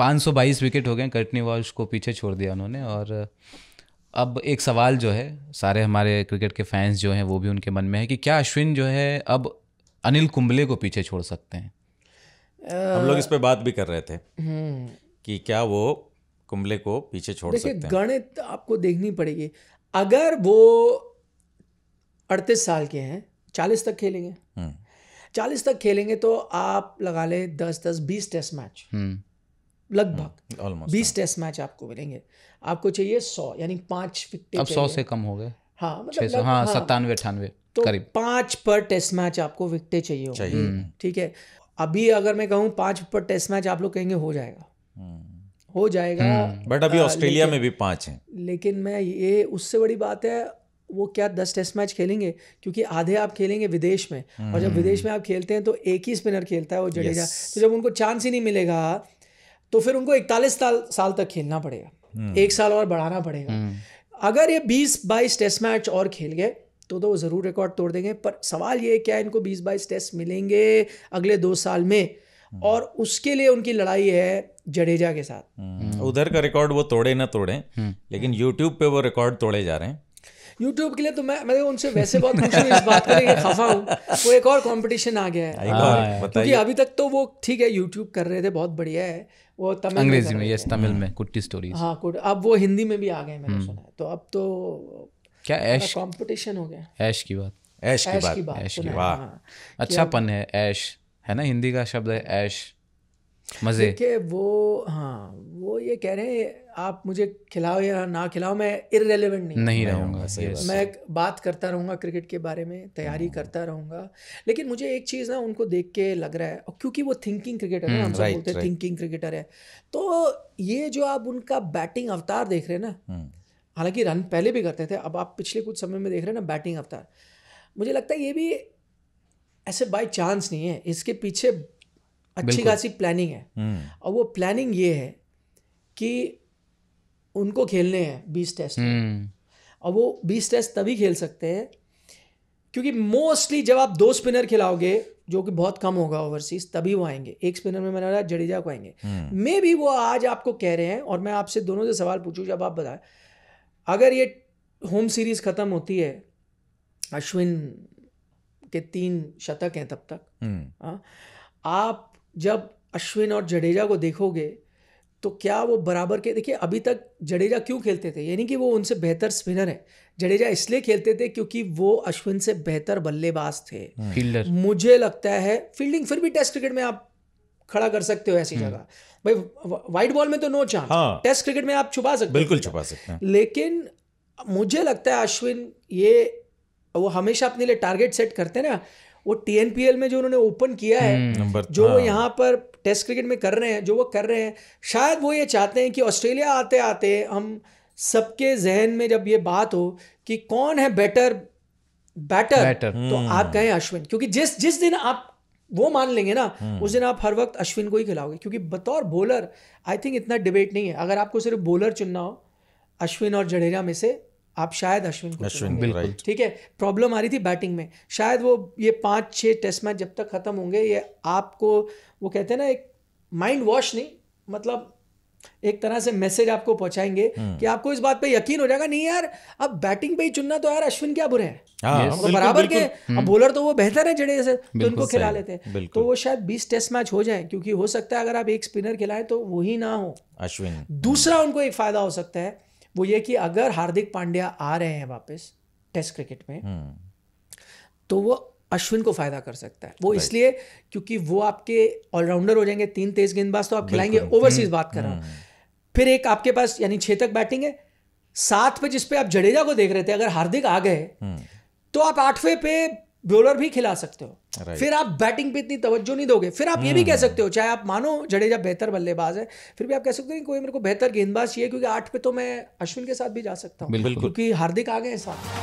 522 wicket हो गए Courtney wash को पीछे छोड़ दिया उन्होंने और अब एक सवाल जो है सारे हमारे क्रिकेट के फैंस जो हैं वो भी उनके मन में है कि क्या अश्विन जो है अब अनिल कुंबले को पीछे छोड़ सकते हैं हम लोग इस पर बात भी कर रहे थे कि क्या वो कुंबले को पीछे छोड़ सकते हैं गणित आपको देखनी पड़ेगी अगर वो अड़तीस साल के हैं चालीस तक खेलेंगे हम्म। चालीस तक खेलेंगे तो आप लगा ले दस दस बीस टेस्ट मैच हम्म। लगभग बीस टेस्ट हाँ। मैच आपको मिलेंगे आपको चाहिए सौ यानी पांच विकटें अब सौ से कम हो गए हाँ मतलब हाँ, हाँ। सत्तानवे अठानवे तो पर टेस्ट मैच आपको विकटे चाहिए हम्म, ठीक है अभी अगर मैं कहूँ पांच पर टेस्ट मैच आप लोग कहेंगे हो जाएगा हम्म। हो जाएगा बट हम्म, अभी ऑस्ट्रेलिया में भी पांच हैं लेकिन मैं ये उससे बड़ी बात है वो क्या दस टेस्ट मैच खेलेंगे क्योंकि आधे आप खेलेंगे विदेश में और जब विदेश में आप खेलते हैं तो एक ही स्पिनर खेलता है वो जडेजा तो जब उनको चांस ही नहीं मिलेगा तो फिर उनको इकतालीस साल साल तक खेलना पड़ेगा हम्म। एक साल और बढ़ाना पड़ेगा हम्म। अगर ये बीस बाईस टेस्ट मैच और खेल गए तो तो वो ज़रूर रिकॉर्ड तोड़ देंगे पर सवाल ये है क्या इनको बीस बाईस टेस्ट मिलेंगे अगले दो साल में हम्म। और उसके लिए उनकी लड़ाई है जडेजा के साथ उधर का रिकॉर्ड वो तोड़े ना तोड़े लेकिन यूट्यूब पे वो रिकॉर्ड तोड़े जा रहे हैं यूट्यूब के लिए तो मैं मैं उनसे वैसे बहुत खुश हूँ इस बात को लेकर खफा हूँ वो एक और कंपटीशन आ गया है हाँ, हाँ, क्योंकि अभी तक तो वो ठीक है यूट्यूब कर रहे थे बहुत बढ़िया है वो तमिल अंग्रेजी में यस तमिल में कुट्टी स्टोरीज हाँ कुट अब वो हिंदी में भी आ गए मैंने हम्म। सुना है तो अब तो क्या ऐश कंपटीशन हो गया ऐश की बात ऐश की बात ऐश की बात हाँ। अच्छा पन है ऐश है ना हिंदी का शब्द है ऐश मजे के वो हाँ कह रहे हैं आप मुझे खिलाओ या ना खिलाओ मैं इरेलीवेंट नहीं नहीं रहूँगा सही मैं बात करता रहूँगा क्रिकेट के बारे में तैयारी हाँ। करता रहूँगा लेकिन मुझे एक चीज़ ना उनको देख के लग रहा है और क्योंकि वो थिंकिंग क्रिकेटर है हम्म, हम सब बोलते हैं थिंकिंग क्रिकेटर है तो ये जो आप उनका बैटिंग अवतार देख रहे हैं ना हम्म। हालांकि रन पहले भी करते थे अब आप पिछले कुछ समय में देख रहे हैं ना बैटिंग अवतार मुझे लगता है ये भी ऐसे बाई चांस नहीं है इसके पीछे अच्छी खासी प्लानिंग है हम्म। और वो प्लानिंग ये है कि उनको खेलने हैं बीस टेस्ट hmm. और वो बीस टेस्ट तभी खेल सकते हैं क्योंकि मोस्टली जब आप दो स्पिनर खिलाओगे जो कि बहुत कम होगा ओवरसीज तभी वो आएंगे एक स्पिनर में मैंने जडेजा को आएंगे मे hmm. भी वो आज आपको कह रहे हैं और मैं आपसे दोनों से सवाल पूछूं जब आप बताएं अगर ये होम सीरीज खत्म होती है अश्विन के तीन शतक हैं तब तक hmm. हम्म। आ, हाँ। आप जब अश्विन और जडेजा को देखोगे तो क्या वो बराबर के देखिए अभी तक जडेजा क्यों खेलते थे यानी कि वो उनसे बेहतर स्पिनर है जडेजा इसलिए खेलते थे क्योंकि वो अश्विन से बेहतर बल्लेबाज थे फील्डर हम्म। मुझे लगता है फील्डिंग फिर भी टेस्ट क्रिकेट में आप खड़ा कर सकते हो ऐसी हम्म। जगह भाई वाइट बॉल में तो नो चांस हाँ। टेस्ट क्रिकेट में आप छुपा सकते बिल्कुल छुपा सकते हैं लेकिन मुझे लगता है अश्विन ये वो हमेशा अपने लिए टारगेट सेट करते हैं ना वो टी में जो उन्होंने ओपन किया है हम्म, जो वो हाँ। यहाँ पर टेस्ट क्रिकेट में कर रहे हैं जो वो कर रहे हैं शायद वो ये चाहते हैं कि ऑस्ट्रेलिया आते आते हम सबके जहन में जब ये बात हो कि कौन है बेटर बैटर, तो आप हम्म। कहें अश्विन क्योंकि जिस जिस दिन आप वो मान लेंगे ना हम्म। उस दिन आप हर वक्त अश्विन को ही खिलाओगे क्योंकि बतौर बॉलर आई थिंक इतना डिबेट नहीं है अगर आपको सिर्फ बॉलर चुनना हो अश्विन और जडेजा में से आप शायद अश्विन को अश्विन बिल्कुल ठीक है प्रॉब्लम आ रही थी बैटिंग में शायद वो ये पाँच छः टेस्ट मैच जब तक ख़त्म होंगे ये आपको वो कहते हैं ना एक माइंड वॉश नहीं मतलब एक तरह से मैसेज आपको पहुंचाएंगे हम्म। कि आपको इस बात पे यकीन हो जाएगा नहीं यार अब बैटिंग पे ही चुनना तो यार अश्विन क्या बुरे हैं तो बराबर के अब बॉलर हम्म। तो वो बेहतर है जड़े से तो उनको खिला लेते हैं तो वो शायद बीस टेस्ट मैच हो जाए क्योंकि हो सकता है अगर आप एक स्पिनर खिलाएं तो वही ना हो अश्विन दूसरा उनको एक फायदा हो सकता है वो ये कि अगर हार्दिक पांड्या आ रहे हैं वापस टेस्ट क्रिकेट में हम्म। तो वो अश्विन को फायदा कर सकता है वो इसलिए क्योंकि वो आपके ऑलराउंडर हो जाएंगे तीन तेज गेंदबाज तो आप खिलाएंगे ओवरसीज बात कर रहा हूं हम्म। फिर एक आपके पास यानी छः तक बैटिंग है सात पे जिसपे आप जडेजा को देख रहे थे अगर हार्दिक आ गए हम्म। तो आप आठवें पे बॉलर भी खिला सकते हो फिर आप बैटिंग पे इतनी तवज्जो नहीं दोगे फिर आप ये भी कह हम्म। सकते हो चाहे आप मानो जडेजा बेहतर बल्लेबाज है फिर भी आप कह सकते हो कोई मेरे को बेहतर गेंदबाज चाहिए क्योंकि आठ पे तो मैं अश्विन के साथ भी जा सकता हूँ क्योंकि हार्दिक आ गए साथ